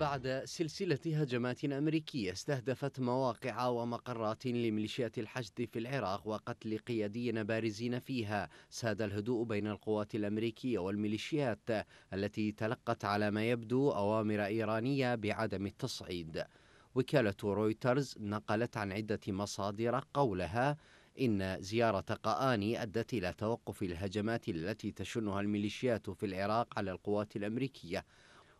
بعد سلسلة هجمات أمريكية استهدفت مواقع ومقرات لميليشيات الحشد في العراق وقتل قياديين بارزين فيها ساد الهدوء بين القوات الأمريكية والميليشيات التي تلقت على ما يبدو أوامر إيرانية بعدم التصعيد وكالة رويترز نقلت عن عدة مصادر قولها إن زيارة قآني أدت إلى توقف الهجمات التي تشنها الميليشيات في العراق على القوات الأمريكية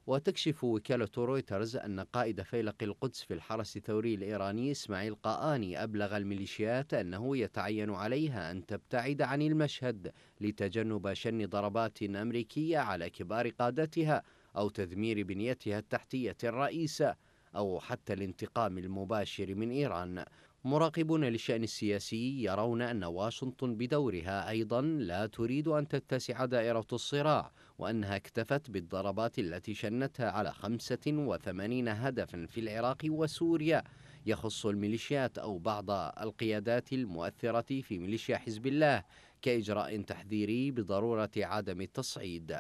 وتكشف وكالة رويترز أن قائد فيلق القدس في الحرس الثوري الإيراني إسماعيل قاآني أبلغ الميليشيات أنه يتعين عليها أن تبتعد عن المشهد لتجنب شن ضربات أمريكية على كبار قادتها أو تدمير بنيتها التحتية الرئيسة أو حتى الانتقام المباشر من إيران مراقبون للشأن السياسي يرون أن واشنطن بدورها أيضا لا تريد أن تتسع دائرة الصراع وأنها اكتفت بالضربات التي شنتها على 85 هدفا في العراق وسوريا يخص الميليشيات أو بعض القيادات المؤثرة في ميليشيا حزب الله كإجراء تحذيري بضرورة عدم التصعيد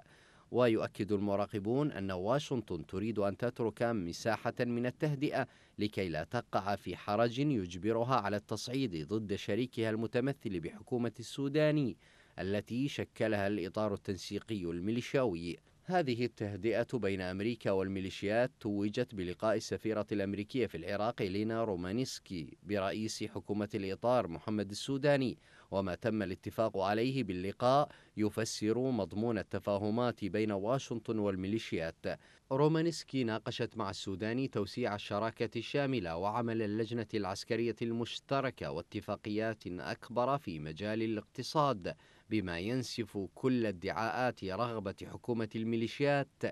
ويؤكد المراقبون أن واشنطن تريد أن تترك مساحة من التهدئة لكي لا تقع في حرج يجبرها على التصعيد ضد شريكها المتمثل بحكومة السوداني التي شكلها الإطار التنسيقي الميليشاوي هذه التهدئة بين أمريكا والميليشيات توجت بلقاء السفيرة الأمريكية في العراق لينا رومانيسكي برئيس حكومة الإطار محمد السوداني وما تم الاتفاق عليه باللقاء يفسر مضمون التفاهمات بين واشنطن والميليشيات رومانيسكي ناقشت مع السوداني توسيع الشراكة الشاملة وعمل اللجنة العسكرية المشتركة واتفاقيات أكبر في مجال الاقتصاد بما ينسف كل ادعاءات رغبة حكومة الميليشيات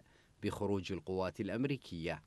بخروج القوات الأمريكية